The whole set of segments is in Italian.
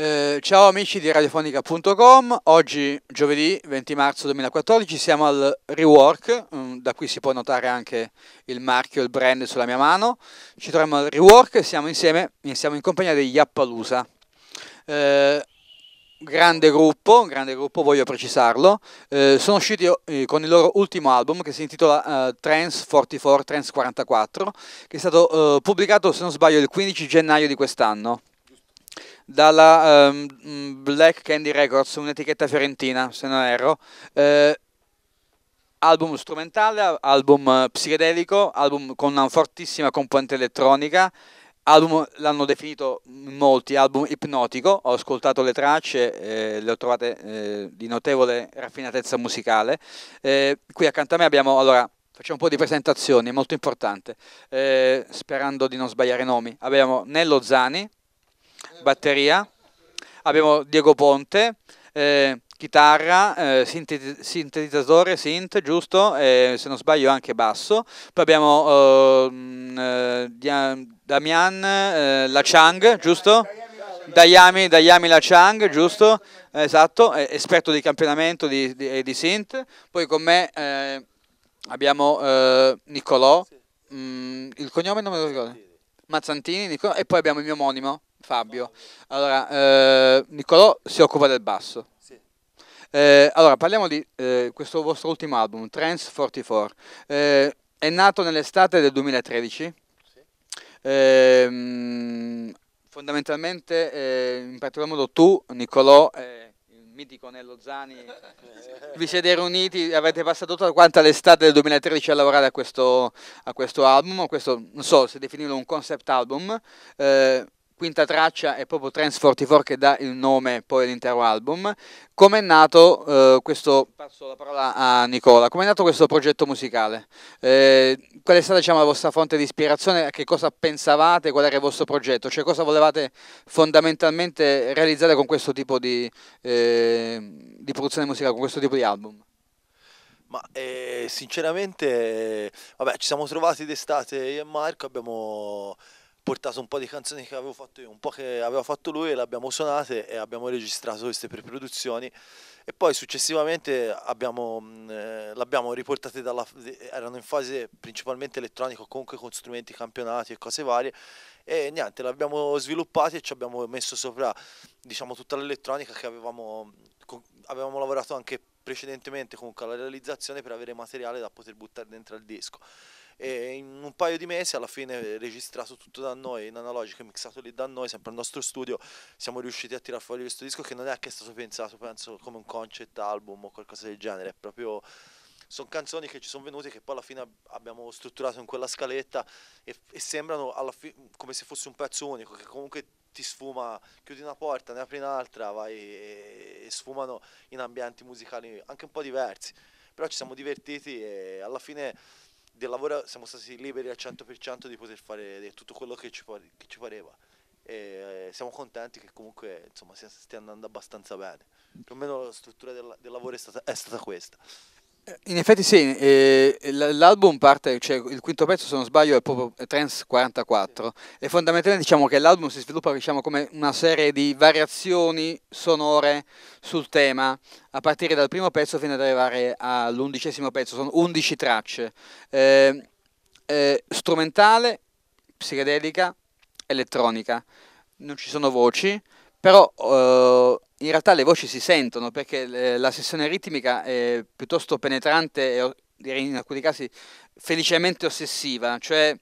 Eh, ciao amici di radiofonica.com, oggi giovedì 20 marzo 2014 siamo al rework, mm, da qui si può notare anche il marchio, il brand sulla mia mano, ci troviamo al rework e siamo insieme, siamo in compagnia degli Appalusa. Eh, grande gruppo, grande gruppo, voglio precisarlo, eh, sono usciti eh, con il loro ultimo album che si intitola eh, Trans 44, Trans 44, che è stato eh, pubblicato se non sbaglio il 15 gennaio di quest'anno dalla um, Black Candy Records, un'etichetta fiorentina se non erro. Eh, album strumentale, album eh, psichedelico, album con una fortissima componente elettronica. Album l'hanno definito molti, album ipnotico, ho ascoltato le tracce, eh, le ho trovate eh, di notevole raffinatezza musicale. Eh, qui accanto a me abbiamo, allora, facciamo un po' di presentazioni, molto importante, eh, sperando di non sbagliare i nomi. Abbiamo Nello Zani, batteria, abbiamo Diego Ponte, eh, chitarra, eh, sintetizzatore, synth, giusto, eh, se non sbaglio anche basso, poi abbiamo oh, mm, eh, Damian eh, La Chang, giusto? Dayami, Dayami La Chang, giusto? Esatto, eh, esperto di campionamento di, di, di synth, poi con me abbiamo Niccolò, mm, il cognome non me lo ricordo, Mazzantini, Niccolò, e poi abbiamo il mio omonimo, Fabio. Allora, eh, Niccolò si occupa del basso. Sì. Eh, allora, parliamo di eh, questo vostro ultimo album, Trans 44. Eh, è nato nell'estate del 2013. Sì. Ehm, fondamentalmente, eh, in particolar modo tu, Nicolò, il mitico Nello Zani, vi siete riuniti, avete passato tutta quanta l'estate del 2013 a lavorare a questo, a questo album, a questo, non so se definirlo un concept album. Eh, quinta traccia è proprio Trans 44 che dà il nome poi all'intero album. Come è nato eh, questo, passo la parola a Nicola, come è nato questo progetto musicale? Eh, qual è stata diciamo, la vostra fonte di ispirazione, a che cosa pensavate, qual era il vostro progetto, cioè cosa volevate fondamentalmente realizzare con questo tipo di, eh, di produzione musicale, con questo tipo di album? Ma eh, sinceramente, vabbè, ci siamo trovati d'estate io e Marco, abbiamo portato un po' di canzoni che avevo fatto io, un po' che aveva fatto lui e le abbiamo suonate e abbiamo registrato queste preproduzioni e poi successivamente abbiamo, mm, eh, l'abbiamo riportate dalla, erano in fase principalmente elettronica comunque con strumenti campionati e cose varie e niente, l'abbiamo sviluppata e ci abbiamo messo sopra diciamo tutta l'elettronica che avevamo, mm, con, avevamo lavorato anche precedentemente comunque alla realizzazione per avere materiale da poter buttare dentro al disco e in un paio di mesi alla fine eh, registrato tutto da noi in analogica mixato lì da noi sempre al nostro studio siamo riusciti a tirar fuori questo disco che non è che è stato pensato penso come un concept album o qualcosa del genere è proprio sono canzoni che ci sono venute che poi alla fine abbiamo strutturato in quella scaletta e, e sembrano fi- come se fosse un pezzo unico che comunque ti sfuma, chiudi una porta, ne apri un'altra, vai e, e sfumano in ambienti musicali anche un po' diversi. Però ci siamo divertiti e alla fine del lavoro siamo stati liberi al 100% di poter fare tutto quello che ci, pare, che ci pareva e eh, siamo contenti che comunque insomma, stia, stia andando abbastanza bene. Più o meno la struttura del, del lavoro è stata, è stata questa. In effetti sì, eh, l'album parte, cioè il quinto pezzo se non sbaglio è proprio Trans 44 e fondamentalmente diciamo che l'album si sviluppa diciamo, come una serie di variazioni sonore sul tema a partire dal primo pezzo fino ad arrivare all'undicesimo pezzo, sono 11 tracce, eh, eh, strumentale, psichedelica, elettronica, non ci sono voci, però eh, in realtà le voci si sentono perché eh, la sessione ritmica è piuttosto penetrante e direi in alcuni casi felicemente ossessiva, cioè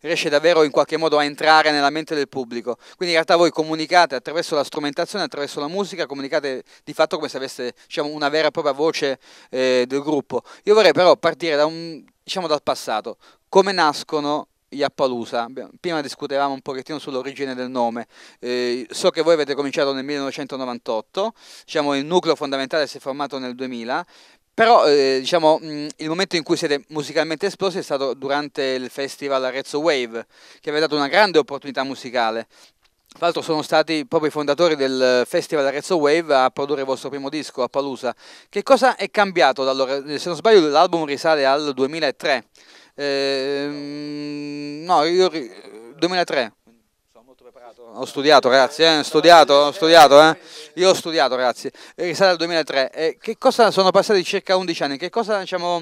riesce davvero in qualche modo a entrare nella mente del pubblico. Quindi in realtà voi comunicate attraverso la strumentazione, attraverso la musica, comunicate di fatto come se aveste diciamo, una vera e propria voce eh, del gruppo. Io vorrei però partire da un, diciamo, dal passato. Come nascono Iappalusa. Prima discutevamo un pochettino sull'origine del nome. Eh, so che voi avete cominciato nel 1998, diciamo il nucleo fondamentale si è formato nel 2000, però eh, diciamo, mh, il momento in cui siete musicalmente esplosi è stato durante il festival Arezzo Wave, che vi ha dato una grande opportunità musicale. Tra l'altro sono stati proprio i fondatori del Festival Arezzo Wave a produrre il vostro primo disco, a Che cosa è cambiato da allora? Se non sbaglio l'album risale al 2003. Eh, no, io 2003. Sono molto preparato. Ho studiato, ragazzi, eh? ho studiato, ho studiato, eh? Io ho studiato, ragazzi. Risale al 2003. Eh, che cosa sono passati circa 11 anni? Che cosa, diciamo,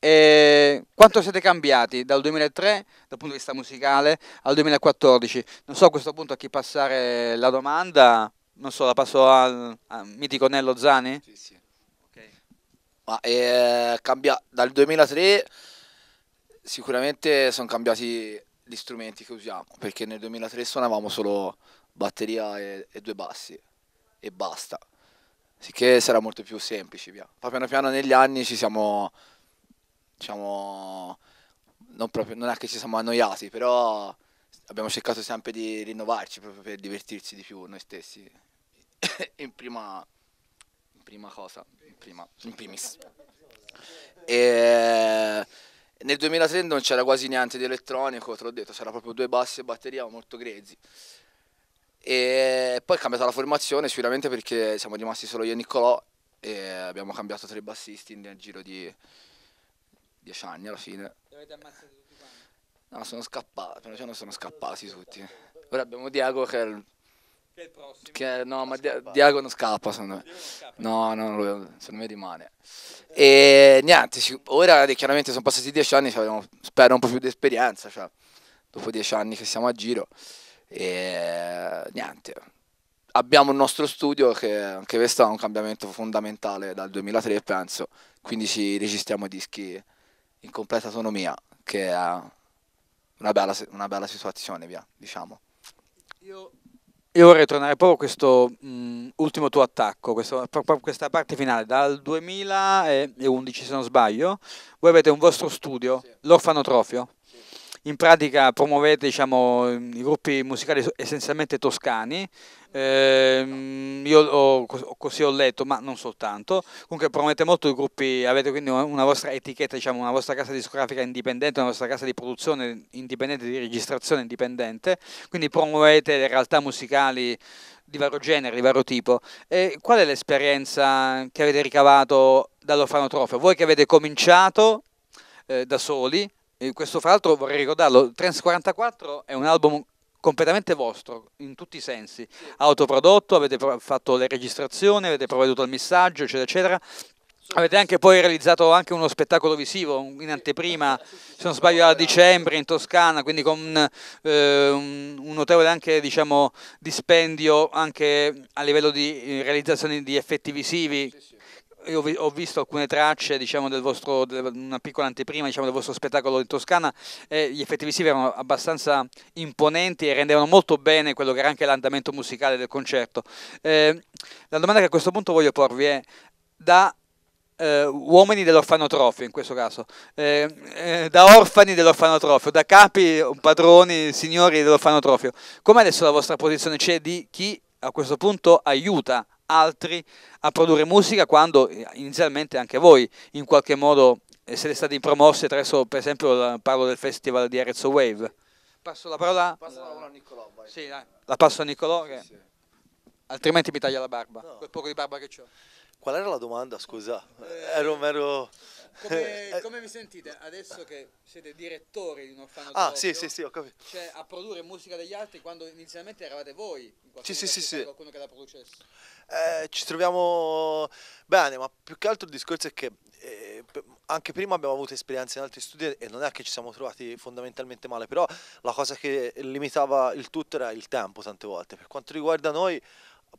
eh, quanto siete cambiati dal 2003 dal punto di vista musicale al 2014? Non so a questo punto a chi passare la domanda, non so, la passo al, al mitico Nello Zani? Sì, sì. Okay. Ma eh, cambia dal 2003 Sicuramente sono cambiati gli strumenti che usiamo, perché nel 2003 suonavamo solo batteria e, e due bassi e basta, sicché sarà molto più semplice. Via. Poi piano piano negli anni ci siamo, diciamo, non, proprio, non è che ci siamo annoiati, però abbiamo cercato sempre di rinnovarci proprio per divertirsi di più noi stessi in prima, in prima cosa, in, prima, in primis. E nel 2003 non c'era quasi niente di elettronico, te l'ho detto, c'era proprio due basse e batteria molto grezzi. E poi è cambiata la formazione sicuramente perché siamo rimasti solo io e Niccolò e abbiamo cambiato tre bassisti nel giro di dieci anni alla fine. Dovete ammazzare tutti quanti? No, sono scappati, per cioè non sono scappati tutti. Ora abbiamo Diego che è il che, no, ma Di- Diago non scappa, secondo me. No, no, lui, secondo me rimane. E niente, ora chiaramente sono passati dieci anni, cioè, abbiamo, spero un po' più di esperienza, cioè, dopo dieci anni che siamo a giro. E niente, abbiamo il nostro studio che anche questo è un cambiamento fondamentale dal 2003 penso, quindi ci registriamo i dischi in completa autonomia, che è una bella, una bella situazione, via, diciamo. Io io vorrei tornare proprio a questo mh, ultimo tuo attacco, questo, questa parte finale, dal 2011 se non sbaglio, voi avete un vostro studio, sì. l'Orfanotrofio, in pratica promuovete diciamo, i gruppi musicali essenzialmente toscani, eh, io ho, così ho letto, ma non soltanto. Comunque promuovete molto i gruppi, avete quindi una vostra etichetta, diciamo, una vostra casa discografica indipendente, una vostra casa di produzione indipendente, di registrazione indipendente, quindi promuovete le realtà musicali di vario genere, di vario tipo. E qual è l'esperienza che avete ricavato dall'Orfanotrofio? Voi che avete cominciato eh, da soli, questo fra l'altro vorrei ricordarlo, Trans 44 è un album completamente vostro, in tutti i sensi, autoprodotto, avete fatto le registrazioni, avete provveduto al missaggio eccetera, eccetera. Avete anche poi realizzato anche uno spettacolo visivo in anteprima, se non sbaglio a dicembre in Toscana, quindi con eh, un notevole anche, diciamo, dispendio anche a livello di eh, realizzazione di effetti visivi io ho visto alcune tracce, diciamo, del vostro, una piccola anteprima, diciamo, del vostro spettacolo in Toscana, eh, gli effetti visivi erano abbastanza imponenti e rendevano molto bene quello che era anche l'andamento musicale del concerto. Eh, la domanda che a questo punto voglio porvi è, da eh, uomini dell'orfanotrofio in questo caso, eh, eh, da orfani dell'orfanotrofio, da capi, padroni, signori dell'orfanotrofio. Come adesso la vostra posizione c'è di chi a questo punto aiuta altri a produrre musica quando eh, inizialmente anche voi in qualche modo eh, siete stati promossi attraverso, per esempio, parlo del festival di Arezzo Wave. Passo la parola, passo la... a Niccolò. Vai. Sì, la passo a Niccolò, che... sì. altrimenti mi taglia la barba, no. quel poco di barba che ho. Qual era la domanda, scusa? Eh, ero mero... Come, eh, eh. come, vi sentite adesso che siete direttori di un orfanotrofio? Ah, sì, sì, sì, ho capito. Cioè, a produrre musica degli altri quando inizialmente eravate voi, in sì, sì, sì, sì. qualcuno che la producesse. Eh, ci troviamo bene, ma più che altro il discorso è che eh, anche prima abbiamo avuto esperienze in altri studi e non è che ci siamo trovati fondamentalmente male, però la cosa che limitava il tutto era il tempo tante volte. Per quanto riguarda noi,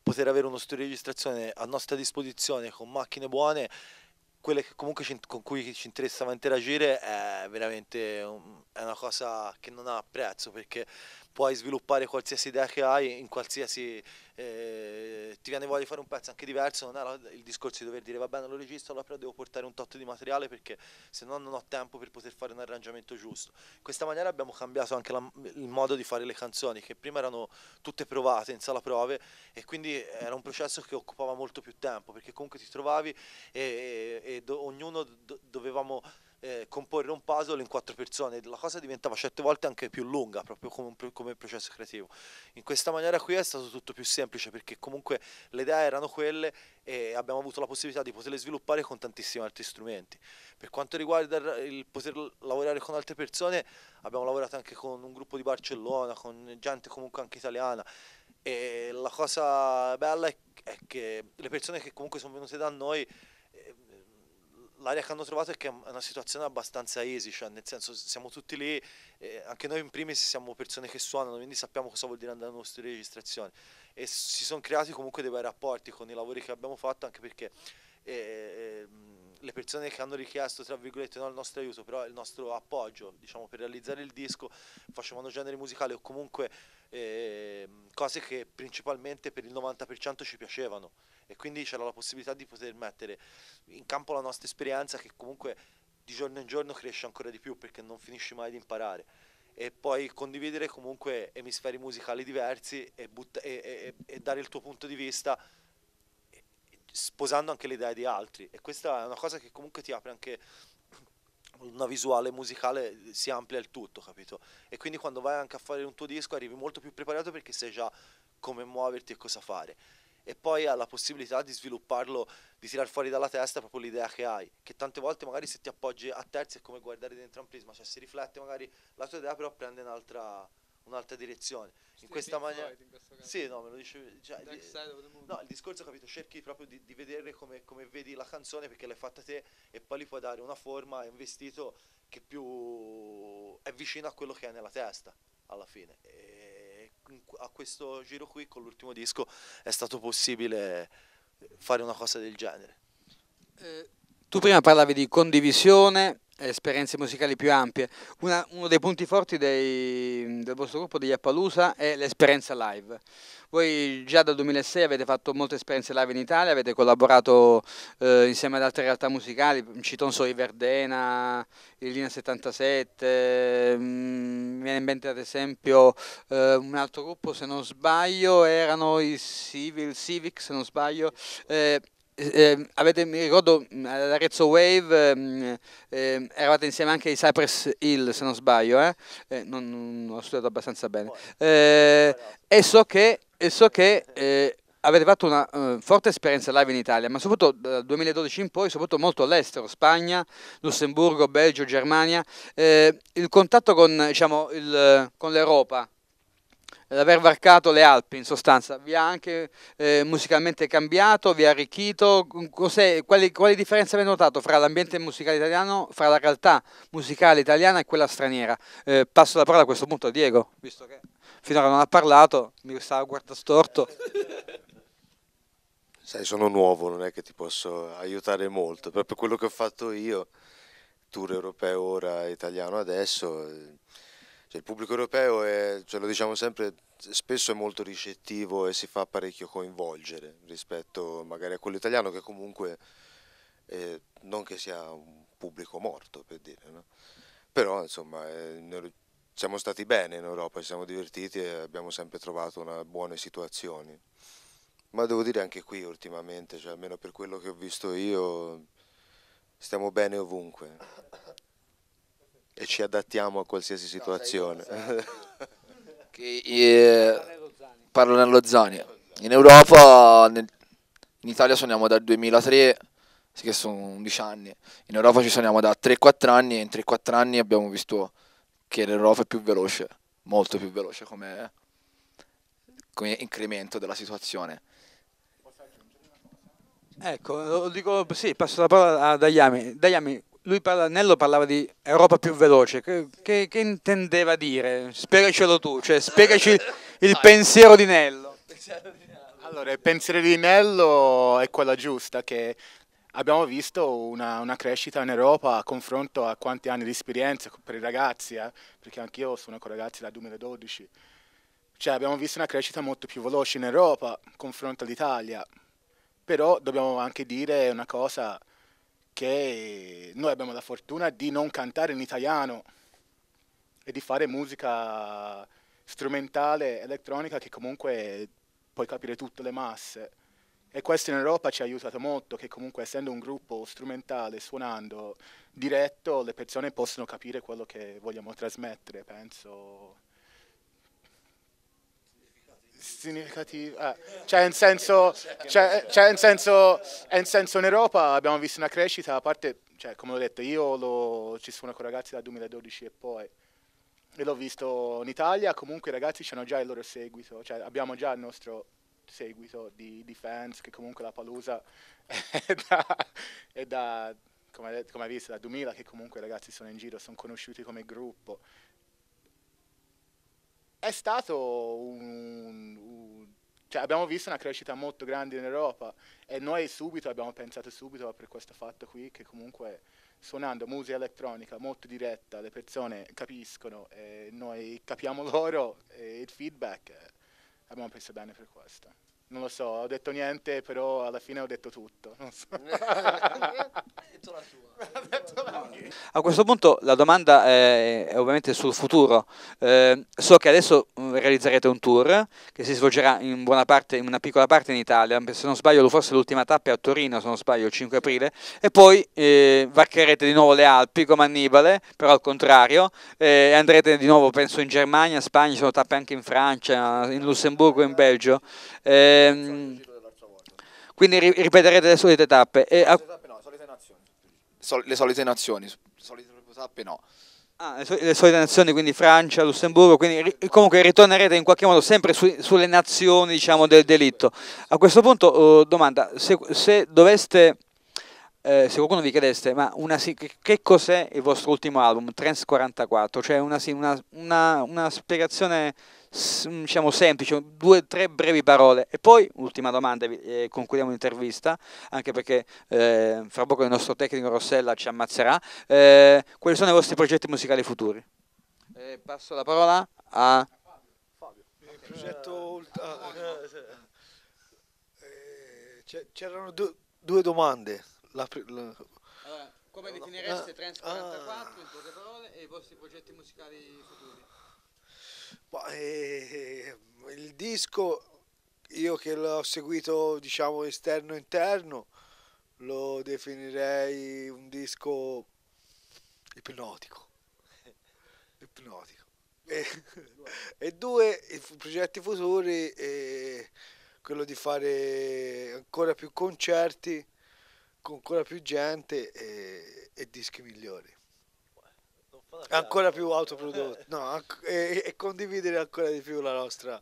poter avere uno studio di registrazione a nostra disposizione con macchine buone quelle che comunque ci, con cui ci interessava interagire è veramente un, è una cosa che non ha prezzo perché puoi sviluppare qualsiasi idea che hai, in qualsiasi eh, ti viene voglia di fare un pezzo anche diverso, non è il discorso di dover dire va bene lo registro, allora però devo portare un tot di materiale perché se no non ho tempo per poter fare un arrangiamento giusto. In questa maniera abbiamo cambiato anche la, il modo di fare le canzoni che prima erano tutte provate in sala prove e quindi era un processo che occupava molto più tempo perché comunque ti trovavi e, e, e do, ognuno do, dovevamo eh, comporre un puzzle in quattro persone, la cosa diventava certe volte anche più lunga, proprio come, come processo creativo. In questa maniera qui è stato tutto più semplice perché comunque le idee erano quelle e abbiamo avuto la possibilità di poterle sviluppare con tantissimi altri strumenti. Per quanto riguarda il poter lavorare con altre persone, abbiamo lavorato anche con un gruppo di Barcellona, con gente comunque anche italiana e la cosa bella è che le persone che comunque sono venute da noi l'area che hanno trovato è che è una situazione abbastanza easy, cioè nel senso siamo tutti lì, eh, anche noi in primis siamo persone che suonano, quindi sappiamo cosa vuol dire andare nello studio di registrazione e si sono creati comunque dei bei rapporti con i lavori che abbiamo fatto anche perché... Eh, ehm, le persone che hanno richiesto tra virgolette no, il nostro aiuto, però il nostro appoggio diciamo, per realizzare il disco, facevano genere musicale o comunque eh, cose che principalmente per il 90% ci piacevano e quindi c'era la possibilità di poter mettere in campo la nostra esperienza che comunque di giorno in giorno cresce ancora di più perché non finisci mai di imparare e poi condividere comunque emisferi musicali diversi e, e, e, e dare il tuo punto di vista sposando anche le idee di altri e questa è una cosa che comunque ti apre anche una visuale musicale si amplia il tutto, capito? E quindi quando vai anche a fare un tuo disco arrivi molto più preparato perché sai già come muoverti e cosa fare. E poi hai la possibilità di svilupparlo, di tirar fuori dalla testa proprio l'idea che hai, che tante volte magari se ti appoggi a terzi è come guardare dentro un prisma, cioè si riflette magari la tua idea però prende un'altra, un'altra direzione. Sì, in questa maniera... Sì, no, me lo dice... Cioè, di, no, il discorso, capito, cerchi proprio di, di vedere come, come, vedi la canzone perché l'hai fatta te e poi gli puoi dare una forma e un vestito che più è vicino a quello che hai nella testa, alla fine. E a questo giro qui, con l'ultimo disco, è stato possibile fare una cosa del genere. Eh, tu prima parlavi di condivisione, esperienze musicali più ampie. Una, uno dei punti forti dei, del vostro gruppo degli Appalusa è l'esperienza live. Voi già dal 2006 avete fatto molte esperienze live in Italia, avete collaborato eh, insieme ad altre realtà musicali, cito non so i Verdena, il Linea 77, mh, mi viene in mente ad esempio eh, un altro gruppo se non sbaglio, erano i Civil, Civic se non sbaglio. Eh, eh, avete, mi ricordo mm, all'Arezzo Wave eh, eravate insieme anche ai Cypress Hill se non sbaglio eh? eh non, non, ho studiato abbastanza bene eh, e so che, e so che eh, avete fatto una uh, forte esperienza live in Italia, ma soprattutto dal 2012 in poi, soprattutto molto all'estero, Spagna, Lussemburgo, Belgio, Germania. Eh, il contatto con, diciamo, l'Europa l'aver varcato le Alpi in sostanza, vi ha anche eh, musicalmente cambiato, vi ha arricchito, quali, quali, differenze avete notato fra l'ambiente musicale italiano, fra la realtà musicale italiana e quella straniera? Eh, passo la parola a questo punto a Diego, visto che finora non ha parlato, mi stava guarda storto. Sai, sono nuovo, non è che ti posso aiutare molto, proprio quello che ho fatto io, tour europeo ora, italiano adesso cioè, il pubblico europeo è, ce cioè, lo diciamo sempre, spesso è molto ricettivo e si fa parecchio coinvolgere rispetto magari a quello italiano che comunque eh, non che sia un pubblico morto per dire, no? però insomma eh, siamo stati bene in Europa, ci siamo divertiti e abbiamo sempre trovato buone situazioni. Ma devo dire anche qui ultimamente, cioè, almeno per quello che ho visto io, stiamo bene ovunque e ci adattiamo a qualsiasi situazione. che, eh, parlo nello Zani. In Europa, nel, in Italia suoniamo dal 2003, sì che sono 11 anni, in Europa ci suoniamo da 3-4 anni e in 3-4 anni abbiamo visto che l'Europa è più veloce, molto più veloce come, come incremento della situazione. Ecco, dico, sì, passo la parola a Dayami. Dayami, lui parla, Nello parlava di Europa più veloce, che, che, che intendeva dire? Spiegacelo tu, cioè spiegaci il pensiero di Nello. Allora, il pensiero di Nello è quello giusto, che abbiamo visto una, una, crescita in Europa a confronto a quanti anni di esperienza per i ragazzi, eh? perché anch'io sono con ragazzi dal 2012. Cioè abbiamo visto una crescita molto più veloce in Europa a confronto all'Italia, però dobbiamo anche dire una cosa, perché noi abbiamo la fortuna di non cantare in italiano e di fare musica strumentale elettronica che comunque puoi capire tutte le masse. E questo in Europa ci ha aiutato molto, che comunque essendo un gruppo strumentale, suonando diretto, le persone possono capire quello che vogliamo trasmettere, penso significativo, eh, cioè, in senso, cioè, cioè in, senso, in senso, in Europa abbiamo visto una crescita, a parte, cioè, come ho detto, io lo, ci sono con ragazzi dal 2012 e poi, e l'ho visto in Italia, comunque i ragazzi hanno già il loro seguito, cioè abbiamo già il nostro seguito di, di fans, che comunque la Palusa è da, è da come, hai visto, da 2000 che comunque i ragazzi sono in giro, sono conosciuti come gruppo, è stato un, un cioè abbiamo visto una crescita molto grande in Europa e noi subito abbiamo pensato subito per questo fatto qui che comunque suonando musica elettronica molto diretta le persone capiscono e noi capiamo loro e il feedback eh, abbiamo pensato bene per questo non lo so, ho detto niente, però alla fine ho detto tutto. Non so. detto la tua. a questo punto la domanda è ovviamente sul futuro. Eh, so che adesso mm, realizzerete un tour che si svolgerà in, parte, in una piccola parte in Italia, se non sbaglio forse l'ultima tappa è a Torino, se non sbaglio il 5 aprile, e poi eh, varcherete di nuovo le Alpi come Annibale, però al contrario, eh, e andrete di nuovo penso in Germania, Spagna, ci sono tappe anche in Francia, in Lussemburgo, in Belgio. Eh, ehm, quindi ri- ripeterete le solite tappe. E a... no, solite nazioni. le solite nazioni, tappe no. Ah, le, sol- le, solite nazioni, quindi Francia, Lussemburgo, quindi ri- comunque ritornerete in qualche modo sempre su- sulle nazioni diciamo, del delitto. A questo punto, oh, domanda, se, se doveste eh, se qualcuno vi chiedesse ma che cos'è il vostro ultimo album, Trans 44, cioè una, una, una, una spiegazione diciamo semplice, due o tre brevi parole. E poi, ultima domanda, e eh, concludiamo l'intervista, anche perché eh, fra poco il nostro tecnico Rossella ci ammazzerà. Eh, quali sono i vostri progetti musicali futuri? Eh, passo la parola a Fabio. Il progetto... Eh, c'erano due, due domande. La, la... Allora, come definireste eh, Trans 44 eh. in poche parole e i vostri progetti musicali futuri? Bah, eh, eh, il disco, io che l'ho seguito diciamo esterno-interno, lo definirei un disco ipnotico. ipnotico. E, e, due, i progetti futuri, eh, quello di fare ancora più concerti con ancora più gente e, e dischi migliori. Ancora più autoprodotti, eh. no, e, e, condividere ancora di più la nostra,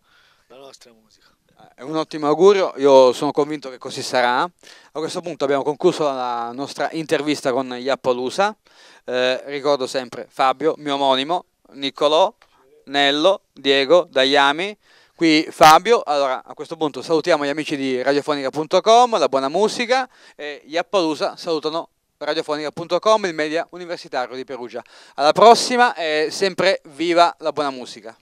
la nostra musica. Eh, è un ottimo augurio, io sono convinto che così sarà. A questo punto abbiamo concluso la nostra intervista con Iappolusa. Eh, ricordo sempre Fabio, mio omonimo, Niccolò, Nello, Diego, Daiami. Qui Fabio, allora a questo punto salutiamo gli amici di radiofonica.com, la buona musica e gli Appalusa salutano radiofonica.com, il media universitario di Perugia. Alla prossima e sempre viva la buona musica!